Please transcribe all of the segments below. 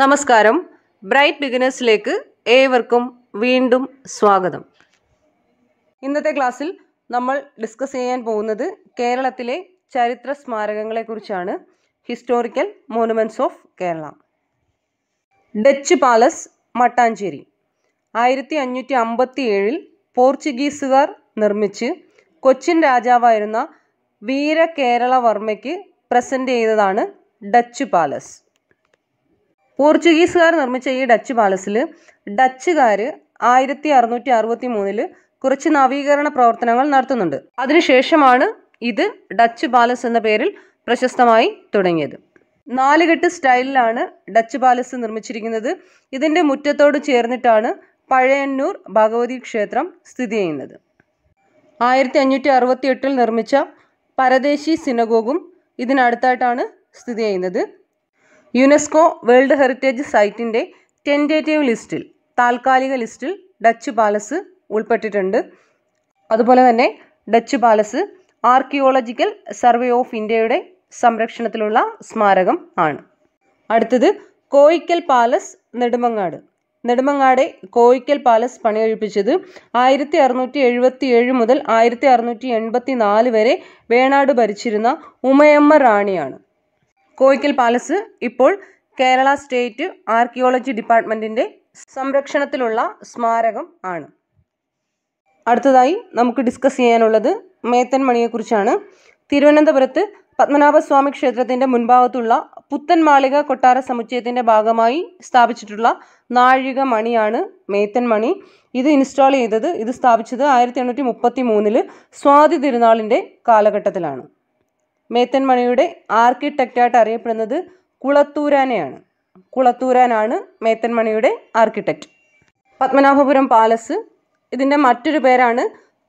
നമസ്കാരം ബ്രൈറ്റ് ബിഗിനേഴ്സിലേക്ക് ഏവർക്കും വീണ്ടും സ്വാഗതം ഇന്നത്തെ ക്ലാസ്സിൽ നമ്മൾ ഡിസ്കസ് ചെയ്യാൻ പോകുന്നത് കേരളത്തിലെ ചരിത്ര സ്മാരകങ്ങളെക്കുറിച്ചാണ് historical monuments of Kerala Dutch palace Mattancherry ആയിരത്തി അഞ്ഞൂറ്റി അമ്പത്തി ഏഴിൽ പോർച്ചുഗീസുകാർ നിർമ്മിച്ച് കൊച്ചിൻ രാജാവായിരുന്ന വീര കേരളവർമ്മയ്ക്ക് പ്രസൻറ്റ് ചെയ്തതാണ് ഡച്ച് പാലസ് പോർച്ചുഗീസുകാർ നിർമ്മിച്ച ഈ ഡച്ച് പാലസിൽ ഡച്ചുകാർ ആയിരത്തി അറുന്നൂറ്റി അറുപത്തി മൂന്നില് കുറച്ച് നവീകരണ പ്രവർത്തനങ്ങൾ നടത്തുന്നുണ്ട് അതിനുശേഷമാണ് ഇത് ഡച്ച് പാലസ് എന്ന പേരിൽ പ്രശസ്തമായി തുടങ്ങിയത് നാലുകെട്ട് സ്റ്റൈലിലാണ് ഡച്ച് പാലസ് നിർമ്മിച്ചിരിക്കുന്നത് ഇതിൻ്റെ മുറ്റത്തോട് ചേർന്നിട്ടാണ് പഴയന്നൂർ ഭഗവതി ക്ഷേത്രം സ്ഥിതി ചെയ്യുന്നത് ആയിരത്തി അഞ്ഞൂറ്റി അറുപത്തി എട്ടിൽ നിർമ്മിച്ച പരദേശി സിനഗോഗും ഇതിനടുത്തായിട്ടാണ് സ്ഥിതി ചെയ്യുന്നത് യുനെസ്കോ വേൾഡ് ഹെറിറ്റേജ് സൈറ്റിൻ്റെ ടെൻറ്റേറ്റീവ് ലിസ്റ്റിൽ താൽക്കാലിക ലിസ്റ്റിൽ ഡച്ച് പാലസ് ഉൾപ്പെട്ടിട്ടുണ്ട് അതുപോലെ തന്നെ Dutch palace archaeological survey of ഇന്ത്യയുടെ സംരക്ഷണത്തിലുള്ള സ്മാരകം ആണ് അടുത്തത് കോയിക്കൽ പാലസ് നെടുമങ്ങാട് നെടുമങ്ങാടെ കോയിക്കൽ പാലസ് പണികഴിപ്പിച്ചത് ആയിരത്തി അറുന്നൂറ്റി എഴുപത്തി ഏഴ് മുതൽ ആയിരത്തി അറുന്നൂറ്റി എൺപത്തി നാല് വരെ വേണാട് ഭരിച്ചിരുന്ന ഉമയമ്മ റാണിയാണ് കോയിക്കൽ പാലസ് ഇപ്പോൾ കേരള സ്റ്റേറ്റ് ആർക്കിയോളജി ഡിപ്പാർട്ട്മെൻറ്റിൻ്റെ സംരക്ഷണത്തിലുള്ള സ്മാരകം ആണ് അടുത്തതായി നമുക്ക് ഡിസ്കസ് ചെയ്യാനുള്ളത് മേത്തൻമണിയെക്കുറിച്ചാണ് തിരുവനന്തപുരത്ത് പത്മനാഭസ്വാമി ക്ഷേത്രത്തിൻ്റെ മുൻഭാഗത്തുള്ള പുത്തൻമാളിക കൊട്ടാര സമുച്ചയത്തിൻ്റെ ഭാഗമായി സ്ഥാപിച്ചിട്ടുള്ള നാഴിക മണിയാണ് മണി ഇത് ഇൻസ്റ്റാൾ ചെയ്തത് ഇത് സ്ഥാപിച്ചത് ആയിരത്തി എണ്ണൂറ്റി മുപ്പത്തി മൂന്നില് സ്വാതി തിരുനാളിൻ്റെ കാലഘട്ടത്തിലാണ് മേത്തൻ മണിയുടെ ആർക്കിടെക്റ്റായിട്ട് അറിയപ്പെടുന്നത് കുളത്തൂരാനെയാണ് കുളത്തൂരാനാണ് മേത്തൻ മണിയുടെ ആർക്കിടെക്റ്റ് പത്മനാഭപുരം പാലസ് ഇതിൻ്റെ മറ്റൊരു പേരാണ്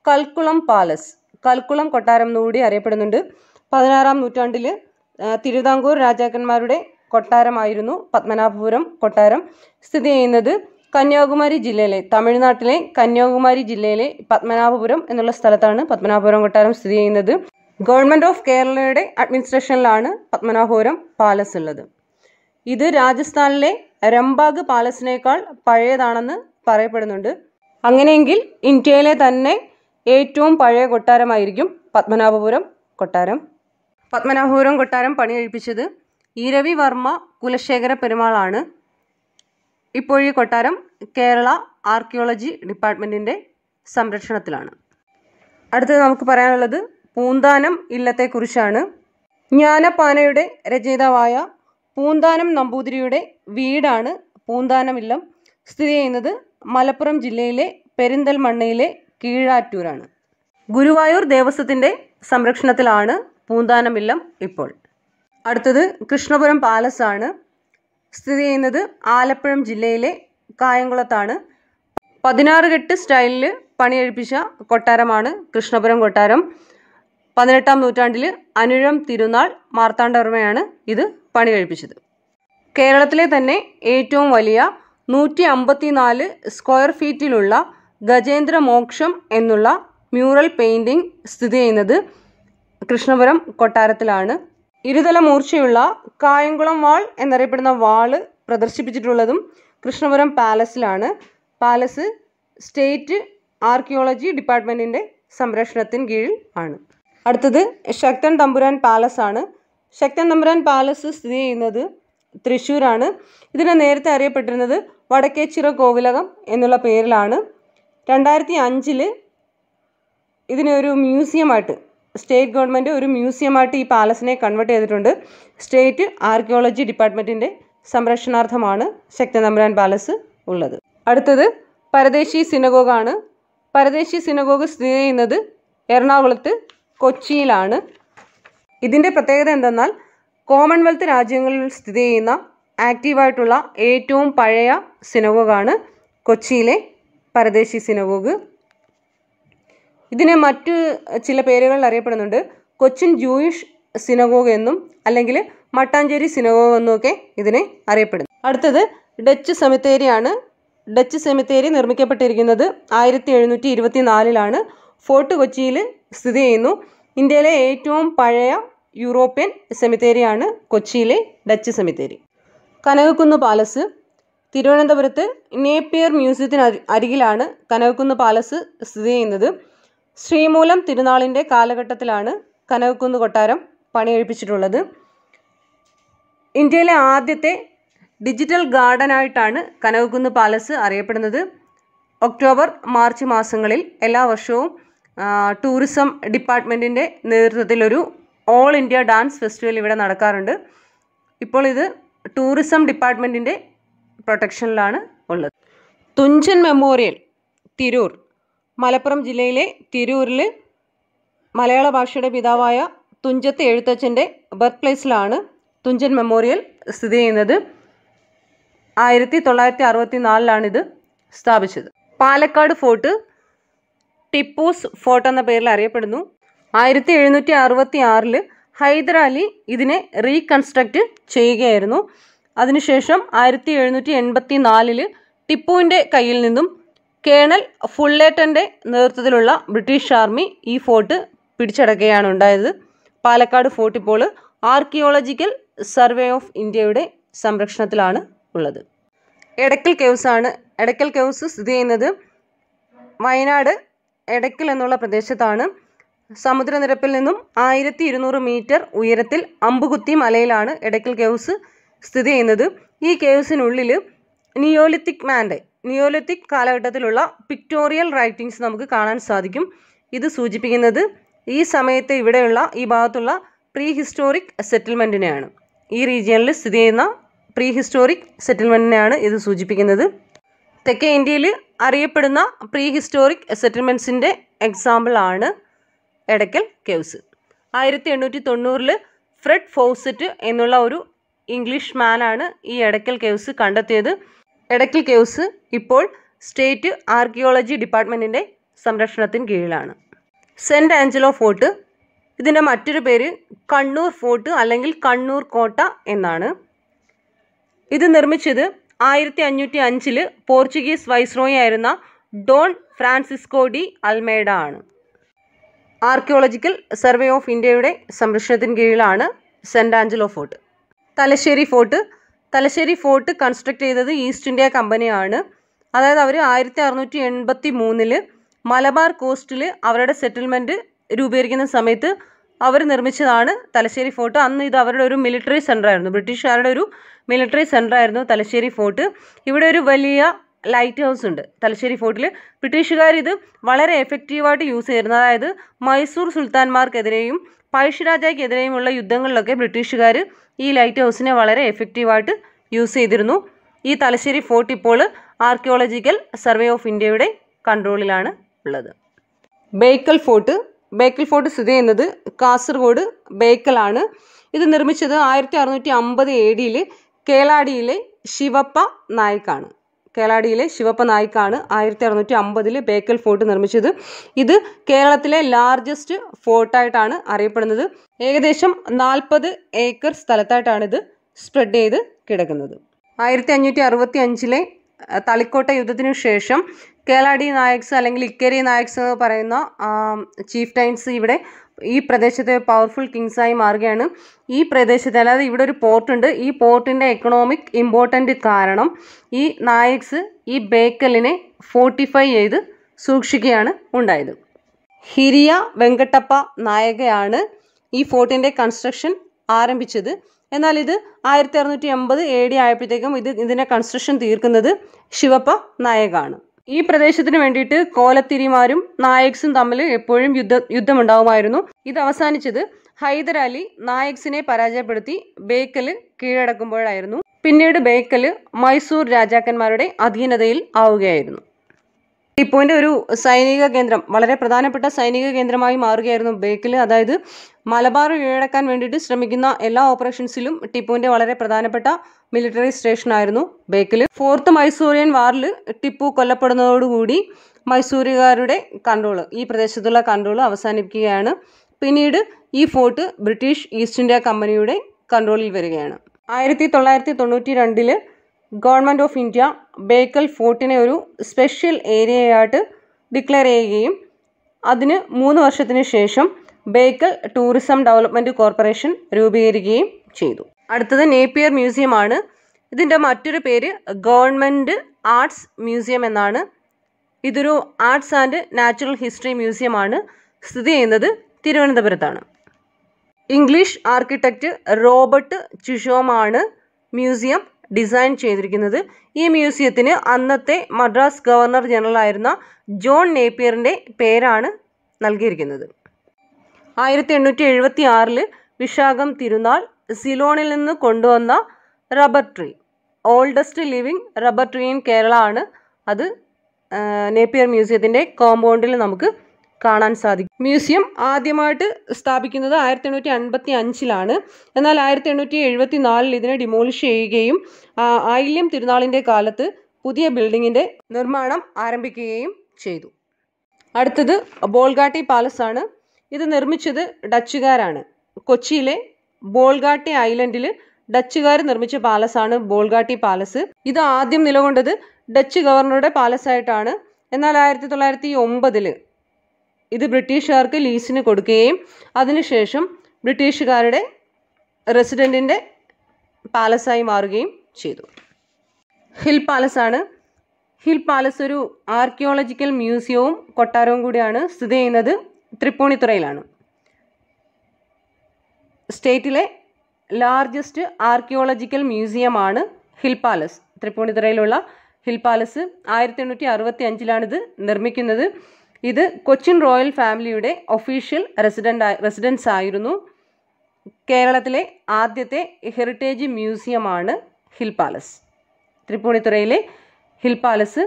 കൽക്കുളം പാലസ് കൽക്കുളം കൊട്ടാരം എന്നുകൂടി അറിയപ്പെടുന്നുണ്ട് പതിനാറാം നൂറ്റാണ്ടിൽ തിരുവിതാംകൂർ രാജാക്കന്മാരുടെ കൊട്ടാരമായിരുന്നു പത്മനാഭപുരം കൊട്ടാരം സ്ഥിതി ചെയ്യുന്നത് കന്യാകുമാരി ജില്ലയിലെ തമിഴ്നാട്ടിലെ കന്യാകുമാരി ജില്ലയിലെ പത്മനാഭപുരം എന്നുള്ള സ്ഥലത്താണ് പത്മനാഭപുരം കൊട്ടാരം സ്ഥിതി ചെയ്യുന്നത് ഗവൺമെൻറ് ഓഫ് കേരളയുടെ അഡ്മിനിസ്ട്രേഷനിലാണ് പത്മനാഭപുരം പാലസ് ഉള്ളത് ഇത് രാജസ്ഥാനിലെ രംബാഗ് പാലസിനേക്കാൾ പഴയതാണെന്ന് പറയപ്പെടുന്നുണ്ട് അങ്ങനെയെങ്കിൽ ഇന്ത്യയിലെ തന്നെ ഏറ്റവും പഴയ കൊട്ടാരമായിരിക്കും പത്മനാഭപുരം കൊട്ടാരം പത്മനാഭപുരം കൊട്ടാരം പണി കഴിപ്പിച്ചത് വർമ്മ കുലശേഖര പെരുമാളാണ് ഇപ്പോഴീ കൊട്ടാരം കേരള ആർക്കിയോളജി ഡിപ്പാർട്ട്മെൻറ്റിൻ്റെ സംരക്ഷണത്തിലാണ് അടുത്തത് നമുക്ക് പറയാനുള്ളത് പൂന്താനം ഇല്ലത്തെക്കുറിച്ചാണ് ജ്ഞാനപാനയുടെ രചയിതാവായ പൂന്താനം നമ്പൂതിരിയുടെ വീടാണ് പൂന്താനം ഇല്ലം സ്ഥിതി ചെയ്യുന്നത് മലപ്പുറം ജില്ലയിലെ പെരിന്തൽമണ്ണയിലെ കീഴാറ്റൂരാണ് ഗുരുവായൂർ ദേവസ്വത്തിൻ്റെ സംരക്ഷണത്തിലാണ് പൂന്താനം ഇല്ലം ഇപ്പോൾ അടുത്തത് കൃഷ്ണപുരം പാലസ് ആണ് സ്ഥിതി ചെയ്യുന്നത് ആലപ്പുഴം ജില്ലയിലെ കായംകുളത്താണ് പതിനാറ് കെട്ട് സ്റ്റൈലിൽ പണിയെഴുപ്പിച്ച കൊട്ടാരമാണ് കൃഷ്ണപുരം കൊട്ടാരം പതിനെട്ടാം നൂറ്റാണ്ടിൽ അനുഴം തിരുനാൾ മാർത്താണ്ഡവർമ്മയാണ് ഇത് പണി കഴിപ്പിച്ചത് കേരളത്തിലെ തന്നെ ഏറ്റവും വലിയ നൂറ്റി അമ്പത്തിനാല് സ്ക്വയർ ഫീറ്റിലുള്ള ഗജേന്ദ്ര മോക്ഷം എന്നുള്ള മ്യൂറൽ പെയിൻറ്റിംഗ് സ്ഥിതി ചെയ്യുന്നത് കൃഷ്ണപുരം കൊട്ടാരത്തിലാണ് ഇരുതല മൂർച്ചയുള്ള കായംകുളം വാൾ എന്നറിയപ്പെടുന്ന വാള് പ്രദർശിപ്പിച്ചിട്ടുള്ളതും കൃഷ്ണപുരം പാലസിലാണ് പാലസ് സ്റ്റേറ്റ് ആർക്കിയോളജി ഡിപ്പാർട്ട്മെൻറ്റിൻ്റെ സംരക്ഷണത്തിന് കീഴിൽ ആണ് അടുത്തത് ശക്തൻ തമ്പുരാൻ പാലസ് ആണ് ശക്തൻ തമ്പുരാൻ പാലസ് സ്ഥിതി ചെയ്യുന്നത് തൃശ്ശൂരാണ് ഇതിനെ നേരത്തെ അറിയപ്പെട്ടിരുന്നത് വടക്കേച്ചിറ കോവിലകം എന്നുള്ള പേരിലാണ് രണ്ടായിരത്തി അഞ്ചിൽ ഇതിനെ ഒരു മ്യൂസിയമായിട്ട് സ്റ്റേറ്റ് ഗവൺമെൻറ് ഒരു മ്യൂസിയമായിട്ട് ഈ പാലസിനെ കൺവേർട്ട് ചെയ്തിട്ടുണ്ട് സ്റ്റേറ്റ് ആർക്കിയോളജി ഡിപ്പാർട്ട്മെൻറ്റിൻ്റെ സംരക്ഷണാർത്ഥമാണ് ശക്തൻ തമ്പുരാൻ പാലസ് ഉള്ളത് അടുത്തത് പരദേശി സിനഗോഗാണ് പരദേശി സിനഗോഗ് സ്ഥിതി ചെയ്യുന്നത് എറണാകുളത്ത് കൊച്ചിയിലാണ് ഇതിൻ്റെ പ്രത്യേകത എന്തെന്നാൽ കോമൺവെൽത്ത് രാജ്യങ്ങളിൽ സ്ഥിതി ചെയ്യുന്ന ആക്റ്റീവായിട്ടുള്ള ഏറ്റവും പഴയ സിനഗോഗാണ് കൊച്ചിയിലെ പരദേശി സിനഗോഗ് ഇതിനെ മറ്റ് ചില പേരുകളിൽ അറിയപ്പെടുന്നുണ്ട് കൊച്ചിൻ ജൂയിഷ് സിനഗോഗ് എന്നും അല്ലെങ്കിൽ മട്ടാഞ്ചേരി സിനഗോഗ് എന്നുമൊക്കെ ഇതിനെ അറിയപ്പെടുന്നു അടുത്തത് ഡച്ച് സെമിത്തേരിയാണ് ഡച്ച് സെമിത്തേരി നിർമ്മിക്കപ്പെട്ടിരിക്കുന്നത് ആയിരത്തി എഴുന്നൂറ്റി ഇരുപത്തി നാലിലാണ് ഫോർട്ട് കൊച്ചിയിൽ സ്ഥിതി ചെയ്യുന്നു ഇന്ത്യയിലെ ഏറ്റവും പഴയ യൂറോപ്യൻ സെമിത്തേരിയാണ് കൊച്ചിയിലെ ഡച്ച് സെമിത്തേരി കനകക്കുന്ന് പാലസ് തിരുവനന്തപുരത്ത് നേപ്പിയർ മ്യൂസിയത്തിന് അരികിലാണ് കനകക്കുന്ന് പാലസ് സ്ഥിതി ചെയ്യുന്നത് ശ്രീമൂലം തിരുനാളിൻ്റെ കാലഘട്ടത്തിലാണ് കനകക്കുന്ന് കൊട്ടാരം പണിയെഴുപ്പിച്ചിട്ടുള്ളത് ഇന്ത്യയിലെ ആദ്യത്തെ ഡിജിറ്റൽ ഗാർഡനായിട്ടാണ് കനകക്കുന്ന് പാലസ് അറിയപ്പെടുന്നത് ഒക്ടോബർ മാർച്ച് മാസങ്ങളിൽ എല്ലാ വർഷവും ടൂറിസം ഡിപ്പാർട്ട്മെൻറ്റിൻ്റെ നേതൃത്വത്തിലൊരു ഓൾ ഇന്ത്യ ഡാൻസ് ഫെസ്റ്റിവൽ ഇവിടെ നടക്കാറുണ്ട് ഇപ്പോൾ ഇത് ടൂറിസം ഡിപ്പാർട്ട്മെൻറ്റിൻ്റെ പ്രൊട്ടക്ഷനിലാണ് ഉള്ളത് തുഞ്ചൻ മെമ്മോറിയൽ തിരൂർ മലപ്പുറം ജില്ലയിലെ തിരൂരിൽ മലയാള ഭാഷയുടെ പിതാവായ തുഞ്ചത്ത് എഴുത്തച്ഛൻ്റെ ബർത്ത് പ്ലേസിലാണ് തുഞ്ചൻ മെമ്മോറിയൽ സ്ഥിതി ചെയ്യുന്നത് ആയിരത്തി തൊള്ളായിരത്തി അറുപത്തി നാലിലാണിത് സ്ഥാപിച്ചത് പാലക്കാട് ഫോർട്ട് ടിപ്പൂസ് ഫോർട്ട് എന്ന പേരിൽ അറിയപ്പെടുന്നു ആയിരത്തി എഴുന്നൂറ്റി അറുപത്തി ആറിൽ ഹൈദരാലി ഇതിനെ റീകൺസ്ട്രക്റ്റ് ചെയ്യുകയായിരുന്നു അതിനുശേഷം ആയിരത്തി എഴുന്നൂറ്റി എൺപത്തി നാലില് ടിപ്പുവിൻ്റെ കയ്യിൽ നിന്നും കേണൽ ഫുള്ളേട്ടൻ്റെ നേതൃത്വത്തിലുള്ള ബ്രിട്ടീഷ് ആർമി ഈ ഫോർട്ട് പിടിച്ചടക്കുകയാണ് ഉണ്ടായത് പാലക്കാട് ഫോർട്ട് ഇപ്പോൾ ആർക്കിയോളജിക്കൽ സർവേ ഓഫ് ഇന്ത്യയുടെ സംരക്ഷണത്തിലാണ് ഉള്ളത് എടക്കൽ കേവ്സ് ആണ് എടക്കൽ കേവ്സ് സ്ഥിതി ചെയ്യുന്നത് വയനാട് എടയ്ക്കൽ എന്നുള്ള പ്രദേശത്താണ് സമുദ്രനിരപ്പിൽ നിന്നും ആയിരത്തി ഇരുന്നൂറ് മീറ്റർ ഉയരത്തിൽ അമ്പുകുത്തി മലയിലാണ് എടയ്ക്കൽ കേവ്സ് സ്ഥിതി ചെയ്യുന്നത് ഈ കേവ്സിനുള്ളിൽ നിയോലിത്തിക് മാൻ്റെ നിയോലിത്തിക് കാലഘട്ടത്തിലുള്ള പിക്ടോറിയൽ റൈറ്റിങ്സ് നമുക്ക് കാണാൻ സാധിക്കും ഇത് സൂചിപ്പിക്കുന്നത് ഈ സമയത്ത് ഇവിടെയുള്ള ഈ ഭാഗത്തുള്ള പ്രീ ഹിസ്റ്റോറിക് സെറ്റിൽമെൻറ്റിനെയാണ് ഈ റീജിയനിൽ സ്ഥിതി ചെയ്യുന്ന പ്രീ ഹിസ്റ്റോറിക് സെറ്റിൽമെൻറ്റിനെയാണ് ഇത് സൂചിപ്പിക്കുന്നത് തെക്കേ ഇന്ത്യയിൽ അറിയപ്പെടുന്ന പ്രീ ഹിസ്റ്റോറിക് സെറ്റിൽമെൻറ്റ്സിൻ്റെ എക്സാമ്പിളാണ് എടക്കൽ കേവ്സ് ആയിരത്തി എണ്ണൂറ്റി തൊണ്ണൂറിൽ ഫ്രെഡ് ഫോസറ്റ് എന്നുള്ള ഒരു ഇംഗ്ലീഷ് മാനാണ് ഈ എടക്കൽ കേവ്സ് കണ്ടെത്തിയത് എടക്കൽ കേവ്സ് ഇപ്പോൾ സ്റ്റേറ്റ് ആർക്കിയോളജി ഡിപ്പാർട്ട്മെൻറ്റിൻ്റെ സംരക്ഷണത്തിന് കീഴിലാണ് സെൻറ്റ് ആഞ്ചലോ ഫോർട്ട് ഇതിൻ്റെ മറ്റൊരു പേര് കണ്ണൂർ ഫോർട്ട് അല്ലെങ്കിൽ കണ്ണൂർ കോട്ട എന്നാണ് ഇത് നിർമ്മിച്ചത് ആയിരത്തി അഞ്ഞൂറ്റി അഞ്ചിൽ പോർച്ചുഗീസ് വൈസ്രോയി ആയിരുന്ന ഡോൺ ഫ്രാൻസിസ്കോ ഡി അൽമേഡ ആണ് ആർക്കിയോളജിക്കൽ സർവേ ഓഫ് ഇന്ത്യയുടെ സംരക്ഷണത്തിന് കീഴിലാണ് Saint Angelo fort Thalassery fort Thalassery fort construct ചെയ്തത് ഈസ്റ്റ് ഇന്ത്യ കമ്പനിയാണ് അതായത് അവർ ആയിരത്തി അറുന്നൂറ്റി എൺപത്തി മൂന്നിൽ മലബാർ കോസ്റ്റിൽ അവരുടെ സെറ്റിൽമെൻറ്റ് രൂപീകരിക്കുന്ന സമയത്ത് അവർ നിർമ്മിച്ചതാണ് തലശ്ശേരി ഫോർട്ട് അന്ന് ഇത് അവരുടെ ഒരു മിലിറ്ററി സെൻ്റർ ആയിരുന്നു ബ്രിട്ടീഷുകാരുടെ ഒരു മിലിറ്ററി സെൻ്റർ ആയിരുന്നു തലശ്ശേരി ഫോർട്ട് ഇവിടെ ഒരു വലിയ ലൈറ്റ് ഹൗസ് ഉണ്ട് തലശ്ശേരി ഫോർട്ടിൽ ബ്രിട്ടീഷുകാർ ഇത് വളരെ എഫക്റ്റീവായിട്ട് യൂസ് ചെയ്തിരുന്നു അതായത് മൈസൂർ സുൽത്താൻമാർക്കെതിരെയും പഴശ്ശിരാജയ്ക്കെതിരെയുമുള്ള യുദ്ധങ്ങളിലൊക്കെ ബ്രിട്ടീഷുകാർ ഈ ലൈറ്റ് ഹൗസിനെ വളരെ എഫക്റ്റീവായിട്ട് യൂസ് ചെയ്തിരുന്നു ഈ തലശ്ശേരി ഫോർട്ട് ഇപ്പോൾ ആർക്കിയോളജിക്കൽ സർവേ ഓഫ് ഇന്ത്യയുടെ കൺട്രോളിലാണ് ഉള്ളത് ബേക്കൽ ഫോർട്ട് ബേക്കൽ ഫോർട്ട് സ്ഥിതി ചെയ്യുന്നത് കാസർഗോഡ് ബേക്കലാണ് ഇത് നിർമ്മിച്ചത് ആയിരത്തി അറുന്നൂറ്റി അമ്പത് എ ഡിയിൽ കേളാടിയിലെ ശിവപ്പ നായിക്കാണ് കേളാടിയിലെ ശിവപ്പ നായിക്കാണ് ആയിരത്തി അറുന്നൂറ്റി അമ്പതിൽ ബേക്കൽ ഫോർട്ട് നിർമ്മിച്ചത് ഇത് കേരളത്തിലെ ലാർജസ്റ്റ് ഫോർട്ടായിട്ടാണ് അറിയപ്പെടുന്നത് ഏകദേശം നാൽപ്പത് ഏക്കർ സ്ഥലത്തായിട്ടാണിത് സ്പ്രെഡ് ചെയ്ത് കിടക്കുന്നത് ആയിരത്തി അഞ്ഞൂറ്റി അറുപത്തി അഞ്ചിലെ തളിക്കോട്ട യുദ്ധത്തിനു ശേഷം കേളാടി നായക്സ് അല്ലെങ്കിൽ ഇക്കേരി നായക്സ് എന്ന് പറയുന്ന ചീഫ് ടൈൻസ് ഇവിടെ ഈ പ്രദേശത്തെ പവർഫുൾ കിങ്സായി മാറുകയാണ് ഈ പ്രദേശത്തെ അതായത് ഇവിടെ ഒരു പോർട്ടുണ്ട് ഈ പോർട്ടിൻ്റെ എക്കണോമിക് ഇമ്പോർട്ടൻ്റ് കാരണം ഈ നായക്സ് ഈ ബേക്കലിനെ ഫോർട്ടിഫൈ ചെയ്ത് സൂക്ഷിക്കുകയാണ് ഉണ്ടായത് ഹിരിയ വെങ്കട്ടപ്പ നായകയാണ് ഈ ഫോർട്ടിൻ്റെ കൺസ്ട്രക്ഷൻ ആരംഭിച്ചത് എന്നാൽ ഇത് ആയിരത്തി അറുന്നൂറ്റി എൺപത് എ ഡി ആയപ്പോഴത്തേക്കും ഇത് ഇതിൻ്റെ കൺസ്ട്രക്ഷൻ തീർക്കുന്നത് ശിവപ്പ നായകാണ് ഈ പ്രദേശത്തിന് വേണ്ടിയിട്ട് കോലത്തിരിമാരും നായക്സും തമ്മിൽ എപ്പോഴും യുദ്ധ യുദ്ധമുണ്ടാകുമായിരുന്നു ഇത് അവസാനിച്ചത് ഹൈദരാലി നായക്സിനെ പരാജയപ്പെടുത്തി ബേക്കൽ കീഴടക്കുമ്പോഴായിരുന്നു പിന്നീട് ബേക്കൽ മൈസൂർ രാജാക്കന്മാരുടെ അധീനതയിൽ ആവുകയായിരുന്നു ടിപ്പുവിൻ്റെ ഒരു സൈനിക കേന്ദ്രം വളരെ പ്രധാനപ്പെട്ട സൈനിക കേന്ദ്രമായി മാറുകയായിരുന്നു ബേക്കിൽ അതായത് മലബാർ കീഴടക്കാൻ വേണ്ടിയിട്ട് ശ്രമിക്കുന്ന എല്ലാ ഓപ്പറേഷൻസിലും ടിപ്പുവിൻ്റെ വളരെ പ്രധാനപ്പെട്ട മിലിറ്ററി സ്റ്റേഷനായിരുന്നു ബേക്കിൽ ഫോർത്ത് മൈസൂറിയൻ വാറിൽ ടിപ്പു കൊല്ലപ്പെടുന്നതോടുകൂടി മൈസൂരുകാരുടെ കൺട്രോൾ ഈ പ്രദേശത്തുള്ള കൺട്രോൾ അവസാനിപ്പിക്കുകയാണ് പിന്നീട് ഈ ഫോർട്ട് ബ്രിട്ടീഷ് ഈസ്റ്റ് ഇന്ത്യ കമ്പനിയുടെ കൺട്രോളിൽ വരികയാണ് ആയിരത്തി തൊള്ളായിരത്തി തൊണ്ണൂറ്റി രണ്ടില് ഗവൺമെൻറ് ഓഫ് ഇന്ത്യ ബേക്കൽ ഫോർട്ടിനെ ഒരു സ്പെഷ്യൽ ഏരിയയായിട്ട് ഡിക്ലെയർ ചെയ്യുകയും അതിന് മൂന്ന് വർഷത്തിന് ശേഷം ബേക്കൽ ടൂറിസം ഡെവലപ്മെൻറ്റ് കോർപ്പറേഷൻ രൂപീകരിക്കുകയും ചെയ്തു അടുത്തത് നേപ്പിയർ മ്യൂസിയമാണ് ഇതിൻ്റെ മറ്റൊരു പേര് ഗവൺമെൻറ് ആർട്സ് മ്യൂസിയം എന്നാണ് ഇതൊരു ആർട്സ് ആൻഡ് നാച്ചുറൽ ഹിസ്റ്ററി മ്യൂസിയമാണ് സ്ഥിതി ചെയ്യുന്നത് തിരുവനന്തപുരത്താണ് ഇംഗ്ലീഷ് ആർക്കിടെക്റ്റ് റോബർട്ട് ചുഷോമാണ് മ്യൂസിയം ഡിസൈൻ ചെയ്തിരിക്കുന്നത് ഈ മ്യൂസിയത്തിന് അന്നത്തെ മദ്രാസ് ഗവർണർ ജനറൽ ആയിരുന്ന ജോൺ നേപ്പിയറിൻ്റെ പേരാണ് നൽകിയിരിക്കുന്നത് ആയിരത്തി എണ്ണൂറ്റി എഴുപത്തി ആറിൽ വിശാഖം തിരുനാൾ സിലോണിൽ നിന്ന് കൊണ്ടുവന്ന rubber tree oldest living rubber tree in Kerala ആണ് അത് നേപ്പിയർ മ്യൂസിയത്തിൻ്റെ കോമ്പൗണ്ടിൽ നമുക്ക് കാണാൻ സാധിക്കും മ്യൂസിയം ആദ്യമായിട്ട് സ്ഥാപിക്കുന്നത് ആയിരത്തി എണ്ണൂറ്റി അൻപത്തി അഞ്ചിലാണ് എന്നാൽ ആയിരത്തി എണ്ണൂറ്റി എഴുപത്തി നാലിൽ ഇതിനെ ഡിമോളിഷ് ചെയ്യുകയും ആയില്യം തിരുനാളിൻ്റെ കാലത്ത് പുതിയ ബിൽഡിങ്ങിൻ്റെ നിർമ്മാണം ആരംഭിക്കുകയും ചെയ്തു അടുത്തത് ബോൾഗാട്ടി പാലസ് ആണ് ഇത് നിർമ്മിച്ചത് ഡച്ചുകാരാണ് കൊച്ചിയിലെ ബോൾഗാട്ടി ഐലൻഡിൽ ഡച്ചുകാർ നിർമ്മിച്ച പാലസ് ആണ് ബോൾഗാട്ടി പാലസ് ഇത് ആദ്യം നിലകൊണ്ടത് ഡച്ച് ഗവർണറുടെ പാലസ് ആയിട്ടാണ് എന്നാൽ ആയിരത്തി തൊള്ളായിരത്തി ഒമ്പതിൽ ഇത് ബ്രിട്ടീഷുകാർക്ക് ലീസിന് കൊടുക്കുകയും അതിനുശേഷം ബ്രിട്ടീഷുകാരുടെ റെസിഡൻറ്റിൻ്റെ പാലസായി മാറുകയും ചെയ്തു ഹിൽ പാലസ് ആണ് ഹിൽ പാലസ് ഒരു ആർക്കിയോളജിക്കൽ മ്യൂസിയവും കൊട്ടാരവും കൂടിയാണ് സ്ഥിതി ചെയ്യുന്നത് തൃപ്പൂണിത്തുറയിലാണ് സ്റ്റേറ്റിലെ ലാർജസ്റ്റ് ആർക്കിയോളജിക്കൽ മ്യൂസിയമാണ് ഹിൽ പാലസ് തൃപ്പൂണിത്തുറയിലുള്ള ഹിൽ പാലസ് ആയിരത്തി എണ്ണൂറ്റി അറുപത്തി അഞ്ചിലാണിത് നിർമ്മിക്കുന്നത് ഇത് കൊച്ചിൻ റോയൽ ഫാമിലിയുടെ ഒഫീഷ്യൽ റെസിഡൻ്റ് റെസിഡൻസ് ആയിരുന്നു കേരളത്തിലെ ആദ്യത്തെ ഹെറിറ്റേജ് മ്യൂസിയമാണ് ഹിൽ പാലസ് തൃപ്പൂണിത്തുറയിലെ ഹിൽ പാലസ്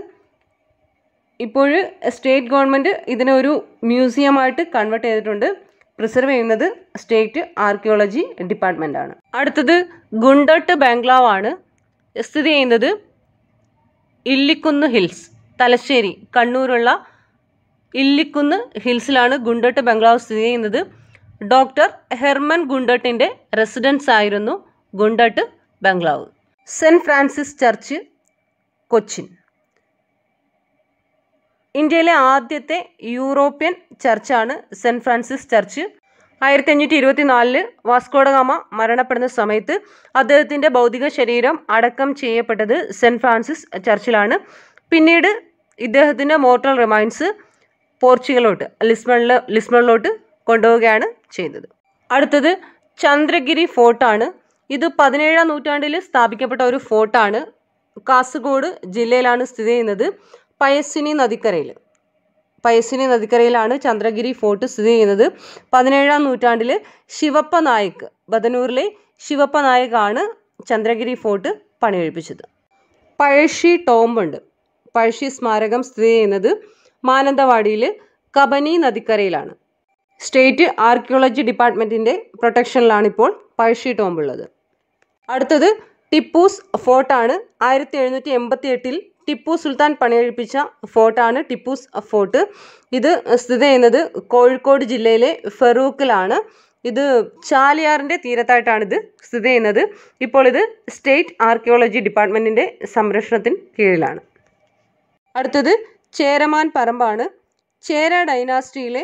ഇപ്പോൾ സ്റ്റേറ്റ് ഗവൺമെൻറ് ഇതിനെ ഒരു മ്യൂസിയമായിട്ട് കൺവേർട്ട് ചെയ്തിട്ടുണ്ട് പ്രിസർവ് ചെയ്യുന്നത് സ്റ്റേറ്റ് ആർക്കിയോളജി ഡിപ്പാർട്ട്മെൻറ്റാണ് അടുത്തത് ഗുണ്ടട്ട് ബംഗ്ലാവ് ആണ് സ്ഥിതി ചെയ്യുന്നത് ഇല്ലിക്കുന്ന് ഹിൽസ് തലശ്ശേരി കണ്ണൂരുള്ള ഇല്ലിക്കുന്ന് ഹിൽസിലാണ് ഗുണ്ടട്ട് ബംഗ്ലാവ് സ്ഥിതി ചെയ്യുന്നത് ഡോക്ടർ ഹെർമൻ ഗുണ്ടട്ടിൻ്റെ റെസിഡൻസ് ആയിരുന്നു ഗുണ്ടട്ട് ബംഗ്ലാവ് സെൻറ്റ് ഫ്രാൻസിസ് ചർച്ച് കൊച്ചിൻ ഇന്ത്യയിലെ ആദ്യത്തെ യൂറോപ്യൻ ചർച്ചാണ് സെൻറ്റ് ഫ്രാൻസിസ് ചർച്ച് ആയിരത്തി അഞ്ഞൂറ്റി ഇരുപത്തി നാലില് വാസ്കോഡഗാമ മരണപ്പെടുന്ന സമയത്ത് അദ്ദേഹത്തിൻ്റെ ഭൗതിക ശരീരം അടക്കം ചെയ്യപ്പെട്ടത് സെൻറ്റ് ഫ്രാൻസിസ് ചർച്ചിലാണ് പിന്നീട് ഇദ്ദേഹത്തിൻ്റെ മോർട്ടൽ റിമൈൻസ് പോർച്ചുഗലോട്ട് ലിസ്ബണില് ലിസ്ബണിലോട്ട് കൊണ്ടുപോവുകയാണ് ചെയ്യുന്നത് അടുത്തത് ചന്ദ്രഗിരി ഫോർട്ടാണ് ഇത് പതിനേഴാം നൂറ്റാണ്ടിൽ സ്ഥാപിക്കപ്പെട്ട ഒരു ഫോർട്ടാണ് കാസർഗോഡ് ജില്ലയിലാണ് സ്ഥിതി ചെയ്യുന്നത് പയസ്വിനി നദിക്കരയിൽ പയസ്വിനി നദിക്കരയിലാണ് ചന്ദ്രഗിരി ഫോർട്ട് സ്ഥിതി ചെയ്യുന്നത് പതിനേഴാം നൂറ്റാണ്ടിൽ ശിവപ്പ നായക് ബദനൂറിലെ ശിവപ്പ നായകാണ് ചന്ദ്രഗിരി ഫോർട്ട് പണിയെഴുപ്പിച്ചത് പഴശ്ശി ടോംബുണ്ട് പഴശ്ശി സ്മാരകം സ്ഥിതി ചെയ്യുന്നത് മാനന്തവാടിയിൽ കബനി നദിക്കരയിലാണ് സ്റ്റേറ്റ് ആർക്കിയോളജി ഡിപ്പാർട്ട്മെൻറ്റിൻ്റെ ഇപ്പോൾ പഴശ്ശി ഉള്ളത് അടുത്തത് ടിപ്പൂസ് ഫോർട്ടാണ് ആയിരത്തി എഴുന്നൂറ്റി എൺപത്തി എട്ടിൽ ടിപ്പു സുൽത്താൻ പണികഴിപ്പിച്ച ഫോർട്ടാണ് ടിപ്പൂസ് ഫോർട്ട് ഇത് സ്ഥിതി ചെയ്യുന്നത് കോഴിക്കോട് ജില്ലയിലെ ഫെറൂക്കിലാണ് ഇത് ചാലിയാറിൻ്റെ തീരത്തായിട്ടാണ് ഇത് സ്ഥിതി ചെയ്യുന്നത് ഇപ്പോൾ ഇത് സ്റ്റേറ്റ് ആർക്കിയോളജി ഡിപ്പാർട്ട്മെൻറ്റിൻ്റെ സംരക്ഷണത്തിന് കീഴിലാണ് അടുത്തത് ചേരമാൻ പറമ്പാണ് ചേര ഡൈനാസ്റ്റിയിലെ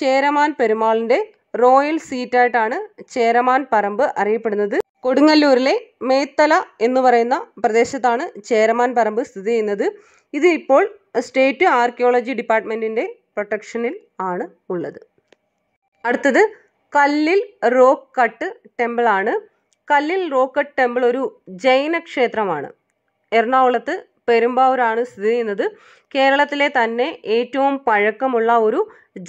ചേരമാൻ പെരുമാളിൻ്റെ റോയൽ സീറ്റായിട്ടാണ് ചേരമാൻ പറമ്പ് അറിയപ്പെടുന്നത് കൊടുങ്ങല്ലൂരിലെ മേത്തല എന്ന് പറയുന്ന പ്രദേശത്താണ് ചേരമാൻ പറമ്പ് സ്ഥിതി ചെയ്യുന്നത് ഇത് ഇപ്പോൾ സ്റ്റേറ്റ് ആർക്കിയോളജി ഡിപ്പാർട്ട്മെൻറ്റിൻ്റെ പ്രൊട്ടക്ഷനിൽ ആണ് ഉള്ളത് അടുത്തത് കല്ലിൽ റോക്ക് കട്ട് ടെമ്പിളാണ് കല്ലിൽ റോക്ക് കട്ട് ടെമ്പിൾ ഒരു ജൈന ക്ഷേത്രമാണ് എറണാകുളത്ത് പെരുമ്പാവൂരാണ് സ്ഥിതി ചെയ്യുന്നത് കേരളത്തിലെ തന്നെ ഏറ്റവും പഴക്കമുള്ള ഒരു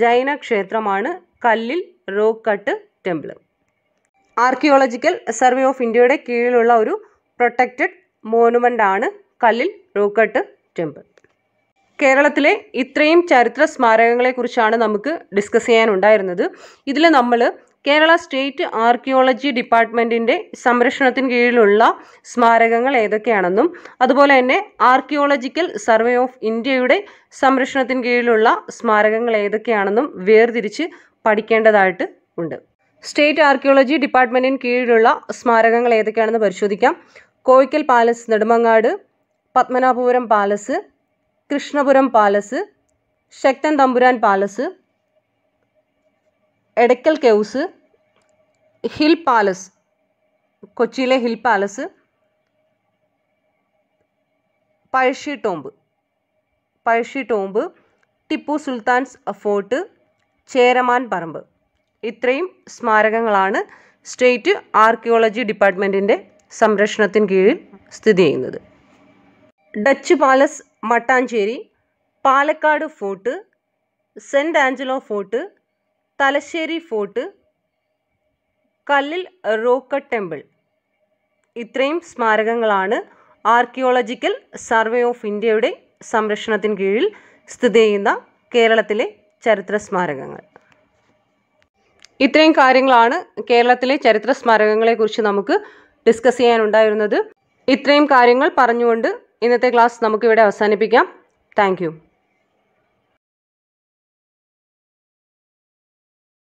ജൈന ക്ഷേത്രമാണ് Kallil rock cut temple archaeological survey of ഇന്ത്യയുടെ കീഴിലുള്ള ഒരു പ്രൊട്ടക്റ്റഡ് മോണുമെൻ്റ് ആണ് കല്ലിൽ റോക്കട്ട് ടെമ്പിൾ കേരളത്തിലെ ഇത്രയും ചരിത്ര സ്മാരകങ്ങളെക്കുറിച്ചാണ് നമുക്ക് ഡിസ്കസ് ചെയ്യാനുണ്ടായിരുന്നത് ഇതിൽ നമ്മൾ കേരള സ്റ്റേറ്റ് ആർക്കിയോളജി ഡിപ്പാർട്ട്മെൻറ്റിൻ്റെ സംരക്ഷണത്തിന് കീഴിലുള്ള സ്മാരകങ്ങൾ ഏതൊക്കെയാണെന്നും അതുപോലെ തന്നെ ആർക്കിയോളജിക്കൽ സർവേ ഓഫ് ഇന്ത്യയുടെ സംരക്ഷണത്തിന് കീഴിലുള്ള സ്മാരകങ്ങൾ ഏതൊക്കെയാണെന്നും വേർതിരിച്ച് പഠിക്കേണ്ടതായിട്ട് ഉണ്ട് സ്റ്റേറ്റ് ആർക്കിയോളജി ഡിപ്പാർട്ട്മെൻറ്റിന് കീഴിലുള്ള സ്മാരകങ്ങൾ ഏതൊക്കെയാണെന്ന് പരിശോധിക്കാം Koyikkal palace Nedumangad Padmanabhapuram palace Krishnapuram palace Sakthan Thampuran palace Edakkal caves hill palace കൊച്ചിയിലെ hill palace Pazhassi tomb Pazhassi tomb Tipu Sultan's fort Cheraman Parambu ഇത്രയും സ്മാരകങ്ങളാണ് സ്റ്റേറ്റ് ആർക്കിയോളജി ഡിപ്പാർട്ട്മെൻറ്റിൻ്റെ സംരക്ഷണത്തിന് കീഴിൽ സ്ഥിതി ചെയ്യുന്നത് Dutch palace Mattancherry Palakkad fort Saint Angelo fort Thalassery fort Kallil rock cut temple ഇത്രയും സ്മാരകങ്ങളാണ് ആർക്കിയോളജിക്കൽ സർവേ ഓഫ് ഇന്ത്യയുടെ സംരക്ഷണത്തിന് കീഴിൽ സ്ഥിതി ചെയ്യുന്ന കേരളത്തിലെ ചരിത്ര സ്മാരകങ്ങൾ ഇത്രയും കാര്യങ്ങളാണ് കേരളത്തിലെ ചരിത്ര സ്മാരകങ്ങളെക്കുറിച്ച് നമുക്ക് ഡിസ്കസ് ചെയ്യാനുണ്ടായിരുന്നത് ഇത്രയും കാര്യങ്ങൾ പറഞ്ഞുകൊണ്ട് ഇന്നത്തെ ക്ലാസ് നമുക്കിവിടെ അവസാനിപ്പിക്കാം താങ്ക്